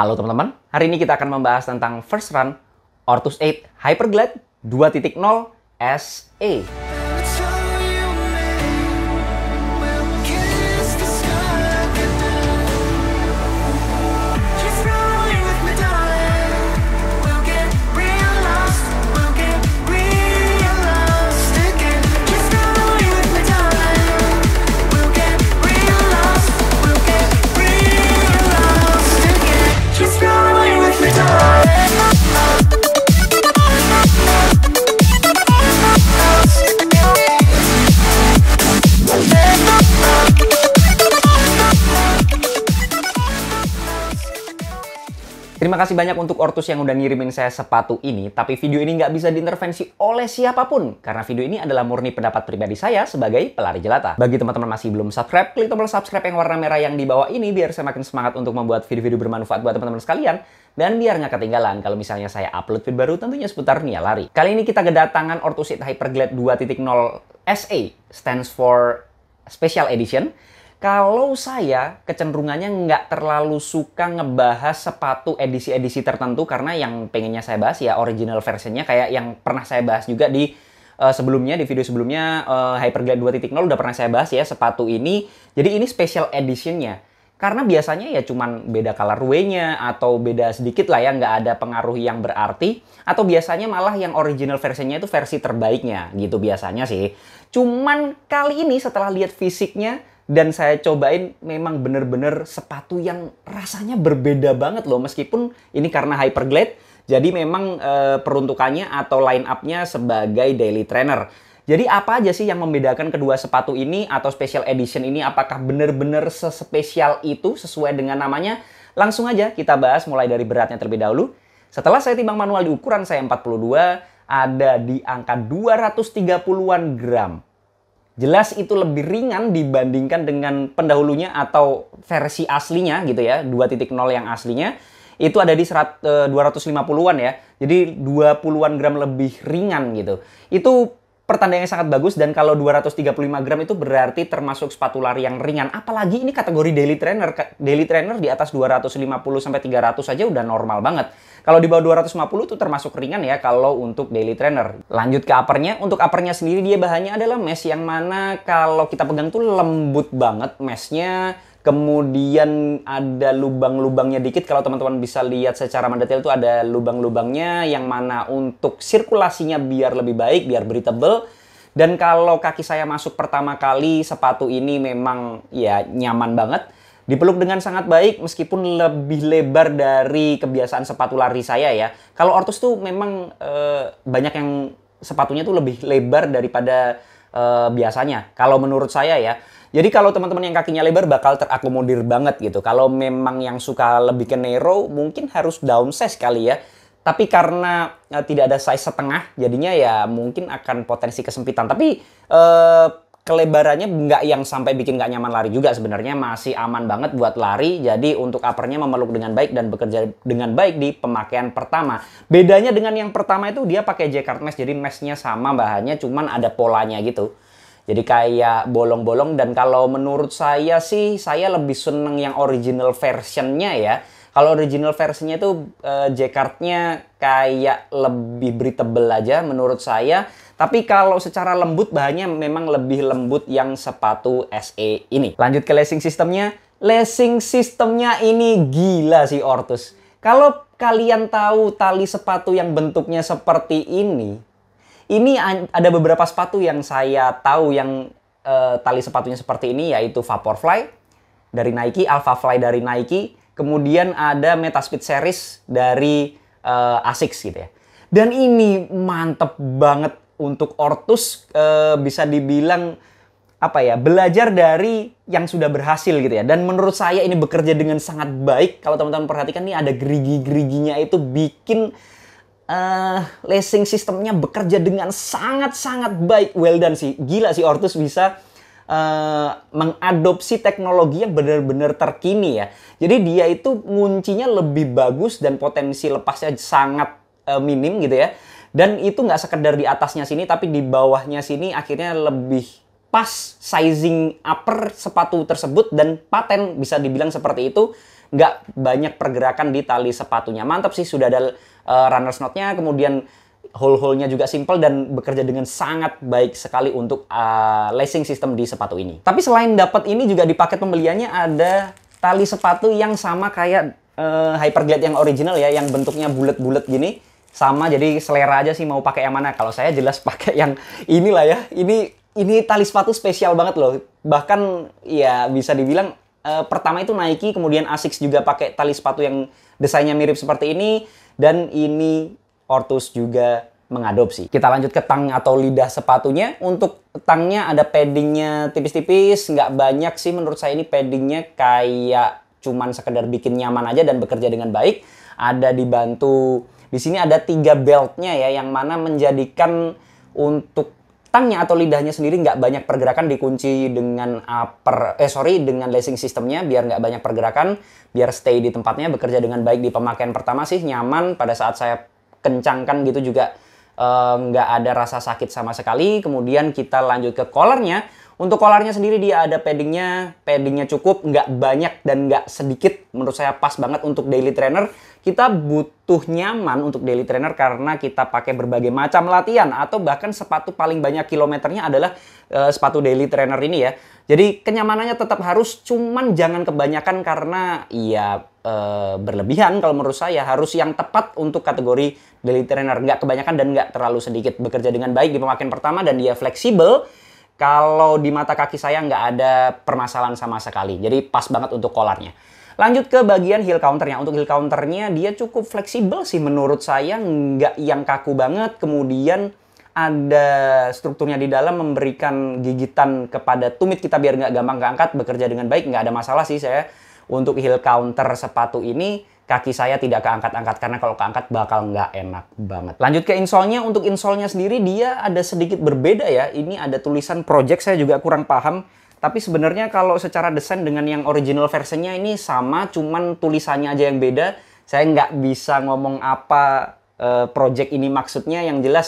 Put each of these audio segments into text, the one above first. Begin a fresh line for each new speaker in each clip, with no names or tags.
Halo teman-teman, hari ini kita akan membahas tentang first run Ortus 8 Hyperglide 2.0 SE. Makasih banyak untuk Ortus yang udah ngirimin saya sepatu ini, tapi video ini nggak bisa diintervensi oleh siapapun, karena video ini adalah murni pendapat pribadi saya sebagai pelari jelata. Bagi teman-teman masih belum subscribe, klik tombol subscribe yang warna merah yang di bawah ini biar saya makin semangat untuk membuat video-video bermanfaat buat teman-teman sekalian, dan biar nggak ketinggalan kalau misalnya saya upload video baru tentunya seputar Nia Lari. Kali ini kita kedatangan Ortusit Hyperglide 2.0 SA, stands for Special Edition, kalau saya kecenderungannya nggak terlalu suka ngebahas sepatu edisi-edisi tertentu karena yang pengennya saya bahas ya original versionnya kayak yang pernah saya bahas juga di uh, sebelumnya di video sebelumnya uh, Hyperglide 2.0 udah pernah saya bahas ya sepatu ini. Jadi ini special editionnya. Karena biasanya ya cuman beda colorway-nya atau beda sedikit lah ya nggak ada pengaruh yang berarti atau biasanya malah yang original versinya itu versi terbaiknya gitu biasanya sih. Cuman kali ini setelah lihat fisiknya dan saya cobain memang bener-bener sepatu yang rasanya berbeda banget loh meskipun ini karena Hyperglide jadi memang e, peruntukannya atau line up-nya sebagai daily trainer. Jadi apa aja sih yang membedakan kedua sepatu ini atau special edition ini apakah benar-benar sespesial itu sesuai dengan namanya? Langsung aja kita bahas mulai dari beratnya terlebih dahulu. Setelah saya timbang manual di ukuran saya 42 ada di angka 230-an gram jelas itu lebih ringan dibandingkan dengan pendahulunya atau versi aslinya gitu ya 2.0 yang aslinya itu ada di 250-an eh, ya jadi 20-an gram lebih ringan gitu itu pertanda yang sangat bagus dan kalau 235 gram itu berarti termasuk sepatu lari yang ringan. Apalagi ini kategori daily trainer. Daily trainer di atas 250 sampai 300 saja udah normal banget. Kalau di bawah 250 itu termasuk ringan ya kalau untuk daily trainer. Lanjut ke uppernya. Untuk uppernya sendiri dia bahannya adalah mesh yang mana kalau kita pegang tuh lembut banget meshnya Kemudian ada lubang-lubangnya dikit. Kalau teman-teman bisa lihat secara mendetail itu ada lubang-lubangnya yang mana untuk sirkulasinya biar lebih baik, biar breathable. Dan kalau kaki saya masuk pertama kali, sepatu ini memang ya nyaman banget. Dipeluk dengan sangat baik meskipun lebih lebar dari kebiasaan sepatu lari saya ya. Kalau Ortus tuh memang e, banyak yang sepatunya tuh lebih lebar daripada eh, biasanya. Kalau menurut saya ya. Jadi kalau teman-teman yang kakinya lebar bakal terakomodir banget gitu. Kalau memang yang suka lebih ke narrow mungkin harus downsize kali ya. Tapi karena uh, tidak ada size setengah jadinya ya mungkin akan potensi kesempitan. Tapi uh, kelebarannya nggak yang sampai bikin nggak nyaman lari juga sebenarnya masih aman banget buat lari jadi untuk uppernya memeluk dengan baik dan bekerja dengan baik di pemakaian pertama bedanya dengan yang pertama itu dia pakai jacquard mesh jadi meshnya sama bahannya cuman ada polanya gitu jadi kayak bolong-bolong dan kalau menurut saya sih saya lebih seneng yang original versionnya ya. Kalau original versionnya itu uh, eh, jackardnya kayak lebih breathable aja menurut saya. Tapi kalau secara lembut bahannya memang lebih lembut yang sepatu SE ini. Lanjut ke lacing sistemnya. Lacing sistemnya ini gila sih Ortus. Kalau kalian tahu tali sepatu yang bentuknya seperti ini, ini ada beberapa sepatu yang saya tahu yang uh, tali sepatunya seperti ini yaitu Vaporfly dari Nike, Alpha Fly dari Nike, kemudian ada Metaspeed Series dari uh, Asics gitu ya. Dan ini mantep banget untuk Ortus uh, bisa dibilang apa ya belajar dari yang sudah berhasil gitu ya dan menurut saya ini bekerja dengan sangat baik kalau teman-teman perhatikan nih ada gerigi-geriginya itu bikin uh, eh, lacing sistemnya bekerja dengan sangat-sangat baik. Well done sih. Gila sih Ortus bisa uh, mengadopsi teknologi yang benar-benar terkini ya. Jadi dia itu nguncinya lebih bagus dan potensi lepasnya sangat uh, minim gitu ya. Dan itu nggak sekedar di atasnya sini tapi di bawahnya sini akhirnya lebih pas sizing upper sepatu tersebut dan paten bisa dibilang seperti itu nggak banyak pergerakan di tali sepatunya. Mantap sih sudah ada uh, eh, knot-nya, kemudian hole-hole-nya juga simple dan bekerja dengan sangat baik sekali untuk uh, lacing system di sepatu ini. Tapi selain dapat ini juga di paket pembeliannya ada tali sepatu yang sama kayak uh, eh, Hyperglide yang original ya, yang bentuknya bulat-bulat gini. Sama jadi selera aja sih mau pakai yang mana. Kalau saya jelas pakai yang inilah ya. Ini ini tali sepatu spesial banget loh. Bahkan ya bisa dibilang uh, pertama itu Nike, kemudian Asics juga pakai tali sepatu yang desainnya mirip seperti ini dan ini Ortus juga mengadopsi. Kita lanjut ke tang atau lidah sepatunya. Untuk tangnya ada paddingnya tipis-tipis, nggak banyak sih menurut saya ini paddingnya kayak cuman sekedar bikin nyaman aja dan bekerja dengan baik. Ada dibantu di sini ada tiga beltnya ya yang mana menjadikan untuk tangnya atau lidahnya sendiri nggak banyak pergerakan dikunci dengan upper eh sorry dengan lacing sistemnya biar nggak banyak pergerakan biar stay di tempatnya bekerja dengan baik di pemakaian pertama sih nyaman pada saat saya kencangkan gitu juga eh, nggak uh, ada rasa sakit sama sekali kemudian kita lanjut ke collarnya untuk kolarnya sendiri dia ada paddingnya, paddingnya cukup, nggak banyak dan nggak sedikit. Menurut saya pas banget untuk daily trainer. Kita butuh nyaman untuk daily trainer karena kita pakai berbagai macam latihan atau bahkan sepatu paling banyak kilometernya adalah uh, sepatu daily trainer ini ya. Jadi kenyamanannya tetap harus, cuman jangan kebanyakan karena ya uh, berlebihan kalau menurut saya harus yang tepat untuk kategori daily trainer nggak kebanyakan dan nggak terlalu sedikit bekerja dengan baik di pemakaian pertama dan dia fleksibel kalau di mata kaki saya nggak ada permasalahan sama sekali. Jadi pas banget untuk kolarnya. Lanjut ke bagian heel counternya. Untuk heel counternya dia cukup fleksibel sih menurut saya. Nggak yang kaku banget. Kemudian ada strukturnya di dalam memberikan gigitan kepada tumit kita biar nggak gampang keangkat. Bekerja dengan baik nggak ada masalah sih saya. Untuk heel counter sepatu ini kaki saya tidak keangkat-angkat karena kalau keangkat bakal nggak enak banget. Lanjut ke insolnya, untuk insolnya sendiri dia ada sedikit berbeda ya. Ini ada tulisan project saya juga kurang paham. Tapi sebenarnya kalau secara desain dengan yang original versinya ini sama, cuman tulisannya aja yang beda. Saya nggak bisa ngomong apa uh, project ini maksudnya. Yang jelas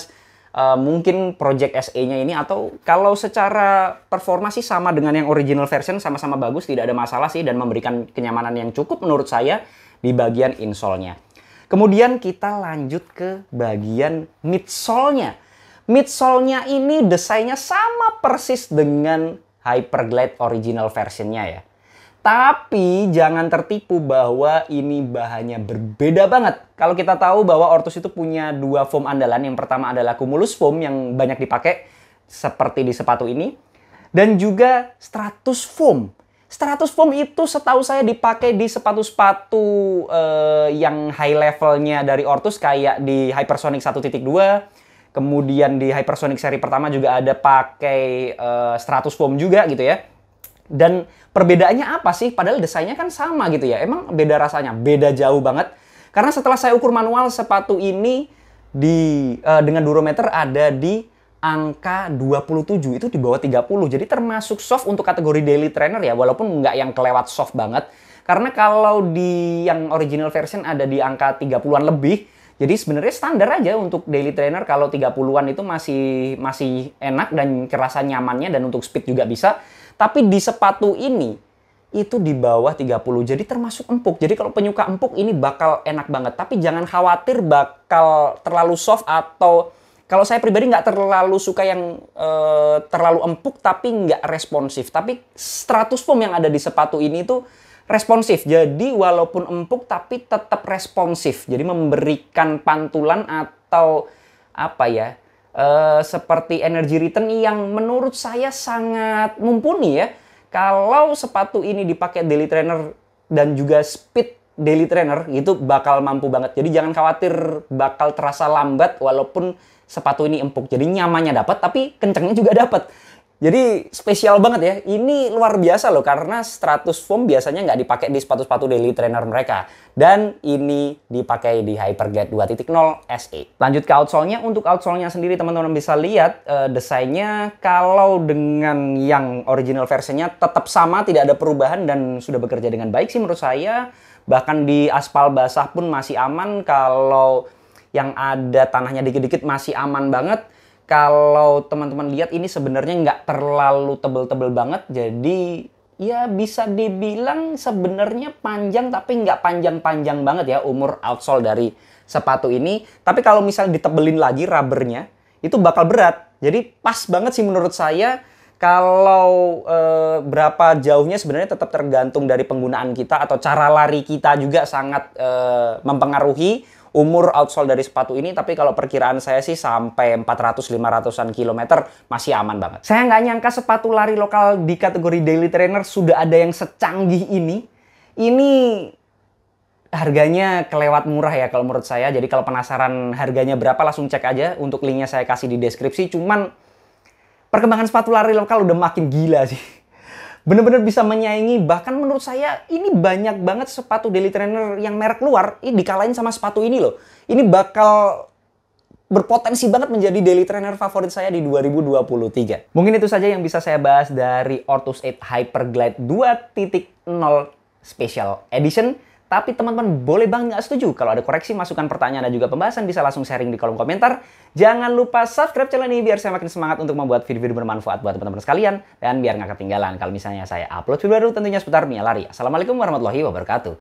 uh, mungkin project SE-nya ini atau kalau secara performa sih sama dengan yang original version sama-sama bagus, tidak ada masalah sih dan memberikan kenyamanan yang cukup menurut saya di bagian insole nya. Kemudian kita lanjut ke bagian midsole-nya. Midsole-nya ini desainnya sama persis dengan Hyperglide original version nya ya. Tapi jangan tertipu bahwa ini bahannya berbeda banget. Kalau kita tahu bahwa Ortus itu punya dua foam andalan. Yang pertama adalah Cumulus Foam yang banyak dipakai seperti di sepatu ini. Dan juga Stratus Foam Stratus foam itu setahu saya dipakai di sepatu-sepatu uh, yang high levelnya dari Ortus kayak di Hypersonic 1.2, kemudian di Hypersonic seri pertama juga ada pakai uh, stratus foam juga gitu ya. Dan perbedaannya apa sih? Padahal desainnya kan sama gitu ya. Emang beda rasanya, beda jauh banget. Karena setelah saya ukur manual sepatu ini di uh, dengan durometer ada di angka 27 itu di bawah 30. Jadi termasuk soft untuk kategori daily trainer ya, walaupun nggak yang kelewat soft banget. Karena kalau di yang original version ada di angka 30-an lebih, jadi sebenarnya standar aja untuk daily trainer kalau 30-an itu masih masih enak dan kerasa nyamannya dan untuk speed juga bisa. Tapi di sepatu ini itu di bawah 30. Jadi termasuk empuk. Jadi kalau penyuka empuk ini bakal enak banget. Tapi jangan khawatir bakal terlalu soft atau kalau saya pribadi nggak terlalu suka yang e, terlalu empuk tapi nggak responsif. Tapi stratus foam yang ada di sepatu ini tuh responsif. Jadi walaupun empuk tapi tetap responsif. Jadi memberikan pantulan atau apa ya uh, seperti energy return yang menurut saya sangat mumpuni ya. Kalau sepatu ini dipakai daily trainer dan juga speed daily trainer itu bakal mampu banget. Jadi jangan khawatir bakal terasa lambat walaupun sepatu ini empuk. Jadi nyamannya dapat tapi kencengnya juga dapat. Jadi spesial banget ya. Ini luar biasa loh karena stratus foam biasanya nggak dipakai di sepatu-sepatu daily trainer mereka. Dan ini dipakai di Hypergate 2.0 SE. Lanjut ke outsole-nya. Untuk outsole-nya sendiri teman-teman bisa lihat uh, desainnya kalau dengan yang original versinya tetap sama, tidak ada perubahan dan sudah bekerja dengan baik sih menurut saya. Bahkan di aspal basah pun masih aman kalau yang ada tanahnya dikit-dikit masih aman banget. Kalau teman-teman lihat ini sebenarnya nggak terlalu tebel-tebel banget, jadi ya bisa dibilang sebenarnya panjang tapi nggak panjang-panjang banget ya umur outsole dari sepatu ini. Tapi kalau misalnya ditebelin lagi rubbernya, itu bakal berat. Jadi pas banget sih menurut saya kalau e, berapa jauhnya sebenarnya tetap tergantung dari penggunaan kita atau cara lari kita juga sangat e, mempengaruhi umur outsole dari sepatu ini tapi kalau perkiraan saya sih sampai 400-500an kilometer masih aman banget. Saya nggak nyangka sepatu lari lokal di kategori daily trainer sudah ada yang secanggih ini. Ini harganya kelewat murah ya kalau menurut saya. Jadi kalau penasaran harganya berapa langsung cek aja. Untuk linknya saya kasih di deskripsi. Cuman perkembangan sepatu lari lokal udah makin gila sih benar-benar bisa menyaingi bahkan menurut saya ini banyak banget sepatu daily trainer yang merek luar ini dikalahin sama sepatu ini loh ini bakal berpotensi banget menjadi daily trainer favorit saya di 2023. Mungkin itu saja yang bisa saya bahas dari Ortus 8 Hyperglide 2.0 Special Edition. Tapi teman-teman boleh banget nggak setuju. Kalau ada koreksi, masukan pertanyaan dan juga pembahasan bisa langsung sharing di kolom komentar. Jangan lupa subscribe channel ini biar saya makin semangat untuk membuat video-video bermanfaat buat teman-teman sekalian. Dan biar nggak ketinggalan kalau misalnya saya upload video baru tentunya seputar Mia Lari. Assalamualaikum warahmatullahi wabarakatuh.